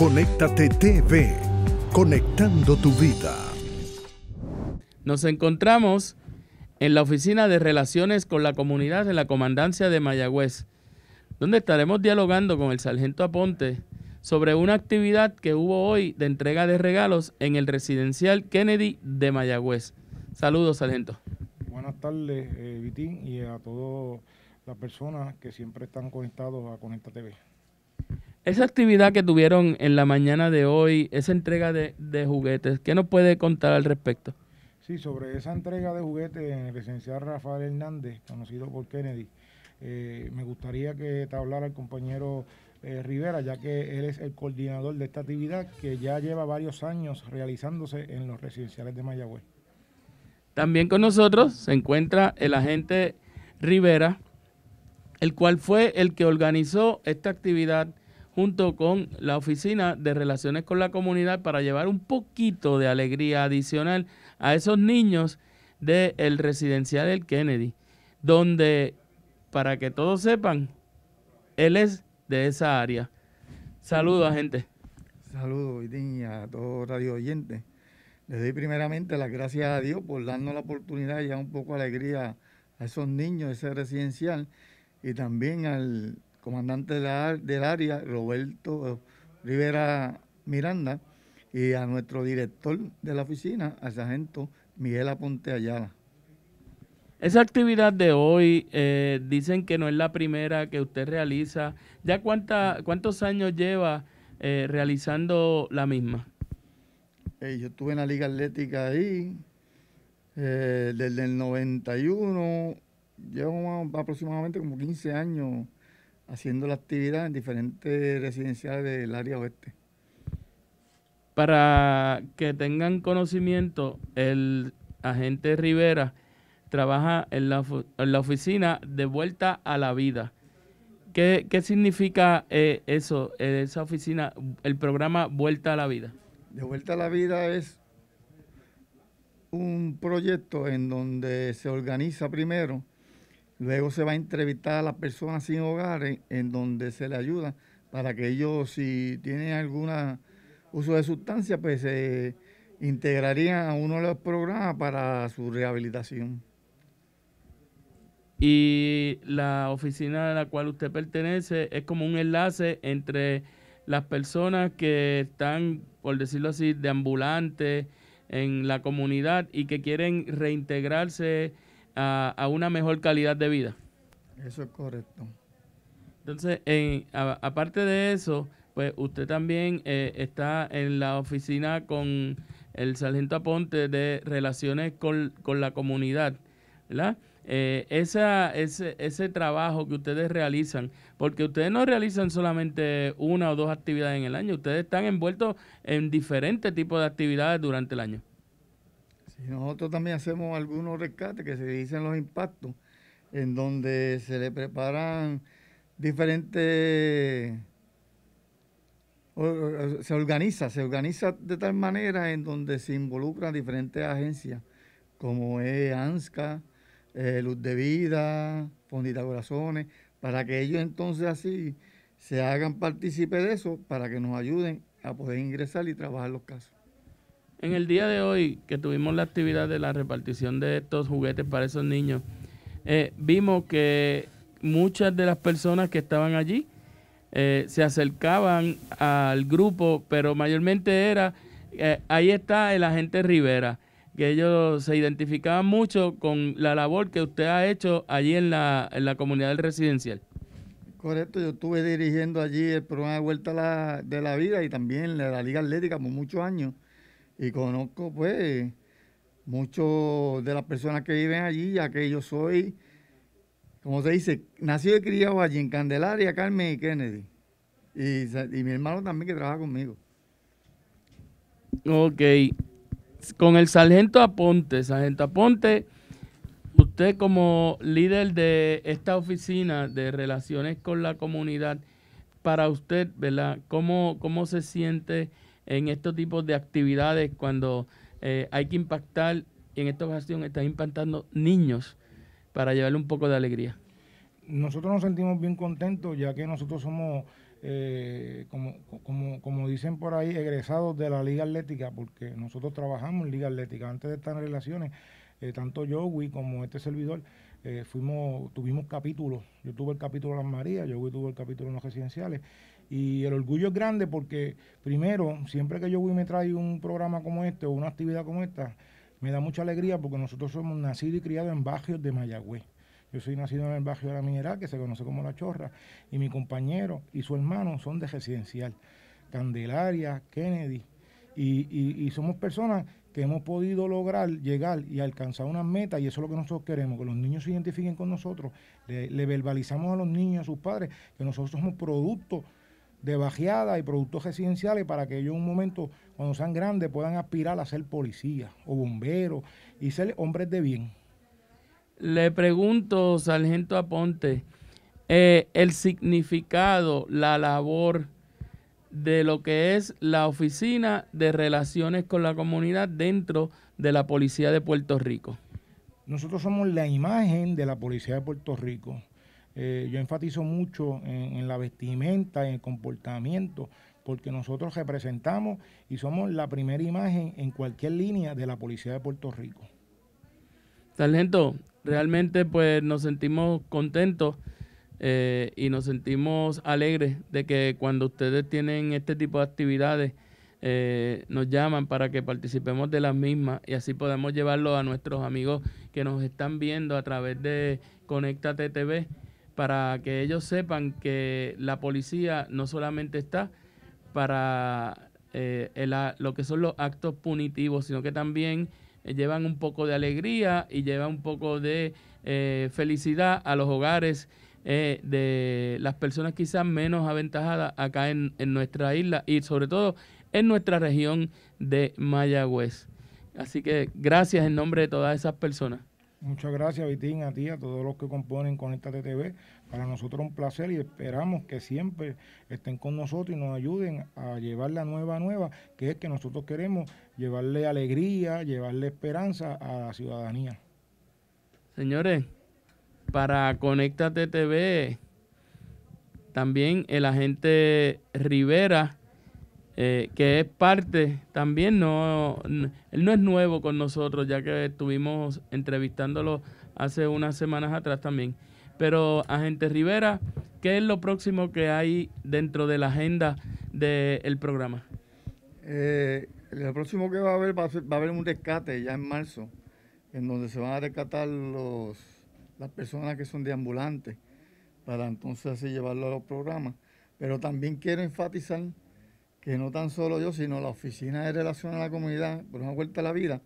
Conéctate TV, conectando tu vida. Nos encontramos en la Oficina de Relaciones con la Comunidad de la Comandancia de Mayagüez, donde estaremos dialogando con el sargento Aponte sobre una actividad que hubo hoy de entrega de regalos en el residencial Kennedy de Mayagüez. Saludos, sargento. Buenas tardes, eh, Vitín, y a todas las personas que siempre están conectados a Conecta TV. Esa actividad que tuvieron en la mañana de hoy, esa entrega de, juguetes, ¿qué nos puede contar al respecto? Sí, sobre esa entrega de juguetes en el residencial Rafael Hernández, conocido por Kennedy, eh, me gustaría que te hablara el compañero eh, Rivera, ya que él es el coordinador de esta actividad que ya lleva varios años realizándose en los residenciales de Mayagüez. También con nosotros se encuentra el agente Rivera, el cual fue el que organizó esta actividad junto con la Oficina de Relaciones con la Comunidad para llevar un poquito de alegría adicional a esos niños del residencial del Kennedy, donde, para que todos sepan, él es de esa área. Saludos, gente. Saludos, y a todos radio oyentes. Les doy primeramente las gracias a Dios por darnos la oportunidad de llevar un poco de alegría a esos niños, de ese residencial, y también al comandante del área, Roberto Rivera Miranda, y a nuestro director de la oficina, al sargento Miguel Aponte Ayala. Esa actividad de hoy, eh, dicen que no es la primera que usted realiza. ¿Ya cuánta, cuántos años lleva eh, realizando la misma? Eh, yo estuve en la Liga Atlética ahí desde el 91, llevo aproximadamente como 15 años haciendo la actividad en diferentes residenciales del área oeste. Para que tengan conocimiento, el agente Rivera trabaja en la, en la oficina de vuelta a la vida. ¿Qué, significa eh, eso, eh, esa oficina, el programa Vuelta a la Vida? De Vuelta a la Vida es un proyecto en donde se organiza primero Luego se va a entrevistar a las personas sin hogar en donde se le ayuda para que ellos, si tienen algún uso de sustancia, pues se integrarían a uno de los programas para su rehabilitación. Y la oficina a la cual usted pertenece es como un enlace entre las personas que están, por decirlo así, de ambulantes en la comunidad y que quieren reintegrarse a, una mejor calidad de vida. Eso es correcto. Entonces, aparte de eso, pues usted también eh, está en la oficina con el sargento Aponte de Relaciones con, la Comunidad, eh, esa, ese, ese trabajo que ustedes realizan, porque ustedes no realizan solamente una o dos actividades en el año, ustedes están envueltos en diferentes tipos de actividades durante el año. Y nosotros también hacemos algunos rescates que se dicen los impactos, en donde se le preparan diferentes se organiza, se organiza de tal manera en donde se involucran diferentes agencias, como es ANSCA, eh, Luz de Vida, Fondita Corazones, para que ellos entonces así se hagan partícipes de eso, para que nos ayuden a poder ingresar y trabajar los casos. En el día de hoy, que tuvimos la actividad de la repartición de estos juguetes para esos niños, eh, vimos que muchas de las personas que estaban allí eh, se acercaban al grupo, pero mayormente era, eh, ahí está el agente Rivera, que ellos se identificaban mucho con la labor que usted ha hecho allí en la, en la comunidad residencial. Correcto, yo estuve dirigiendo allí el programa de Vuelta a la, de la Vida y también la Liga Atlética por muchos años. Y conozco, pues, muchos de las personas que viven allí, ya que yo soy, como se dice, nacido y criado allí en Candelaria, Carmen y Kennedy. Y, mi hermano también que trabaja conmigo. Ok. Con el sargento Aponte, sargento Aponte, usted como líder de esta oficina de relaciones con la comunidad, para usted, ¿verdad? ¿Cómo, cómo se siente? en estos tipos de actividades cuando eh, hay que impactar, y en esta ocasión están impactando niños para llevarle un poco de alegría. Nosotros nos sentimos bien contentos ya que nosotros somos, eh, como, dicen por ahí, egresados de la Liga Atlética, porque nosotros trabajamos en Liga Atlética. Antes de estas relaciones, eh, tanto Joey como este servidor, fuimos, tuvimos capítulos. Yo tuve el capítulo de las Marías, Joey tuvo el capítulo de los residenciales. Y el orgullo es grande porque, primero, siempre que yo voy y me traigo un programa como este o una actividad como esta, me da mucha alegría porque nosotros somos nacidos y criados en barrios de Mayagüez. Yo soy nacido en el barrio de la Mineral, que se conoce como La Chorra, y mi compañero y su hermano son de residencial, Candelaria, Kennedy, y, somos personas que hemos podido lograr llegar y alcanzar unas metas, y eso es lo que nosotros queremos, que los niños se identifiquen con nosotros, le, verbalizamos a los niños, a sus padres, que nosotros somos productos de bajeada y productos residenciales para que ellos en un momento, cuando sean grandes, puedan aspirar a ser policía o bomberos y ser hombres de bien. Le pregunto, sargento Aponte, eh, el significado, la labor de lo que es la Oficina de Relaciones con la Comunidad dentro de la Policía de Puerto Rico. Nosotros somos la imagen de la Policía de Puerto Rico. Eh, yo enfatizo mucho en, la vestimenta, en el comportamiento, porque nosotros representamos y somos la primera imagen en cualquier línea de la Policía de Puerto Rico. Sargento, realmente pues nos sentimos contentos eh, y nos sentimos alegres de que cuando ustedes tienen este tipo de actividades, eh, nos llaman para que participemos de las mismas y así podemos llevarlo a nuestros amigos que nos están viendo a través de Conéctate TV para que ellos sepan que la policía no solamente está para eh, lo que son los actos punitivos, sino que también eh, llevan un poco de alegría y llevan un poco de eh, felicidad a los hogares de las personas quizás menos aventajadas acá en nuestra isla y sobre todo en nuestra región de Mayagüez. Así que gracias en nombre de todas esas personas. Muchas gracias, Vitín, a ti, a todos los que componen Conéctate TV. Para nosotros es un placer y esperamos que siempre estén con nosotros y nos ayuden a llevar la nueva nueva, que es que nosotros queremos llevarle alegría, llevarle esperanza a la ciudadanía. Señores, para Conecta TV, también el agente Rivera eh, que es parte también, no, él no es nuevo con nosotros, ya que estuvimos entrevistándolo hace unas semanas atrás también. Pero, agente Rivera, ¿qué es lo próximo que hay dentro de la agenda del programa? el eh, lo próximo que va a haber va a, haber un rescate ya en marzo, en donde se van a rescatar los, las personas que son de ambulantes para entonces así llevarlo a los programas. Pero también quiero enfatizar que no tan solo yo, sino la Oficina de Relaciones a la Comunidad, por una vuelta a la vida,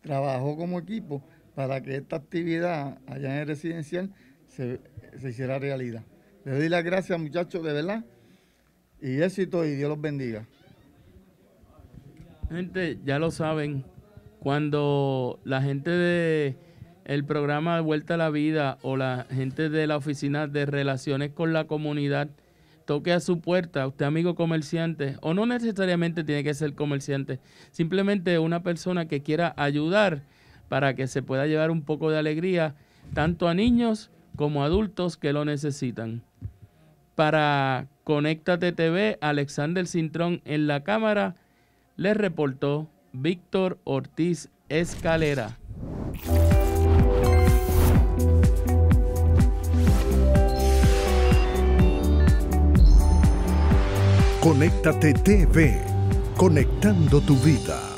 trabajó como equipo para que esta actividad allá en el residencial se, hiciera realidad. Les doy las gracias, muchachos, de verdad, y éxito, y Dios los bendiga. Gente, ya lo saben, cuando la gente de el programa de Vuelta a la Vida o la gente de la Oficina de Relaciones con la Comunidad toque a su puerta, usted amigo comerciante, o no necesariamente tiene que ser comerciante, simplemente una persona que quiera ayudar para que se pueda llevar un poco de alegría tanto a niños como a adultos que lo necesitan. Para Conéctate TV, Alexander Cintrón en la cámara, le reportó Víctor Ortiz Escalera. Conéctate TV, conectando tu vida.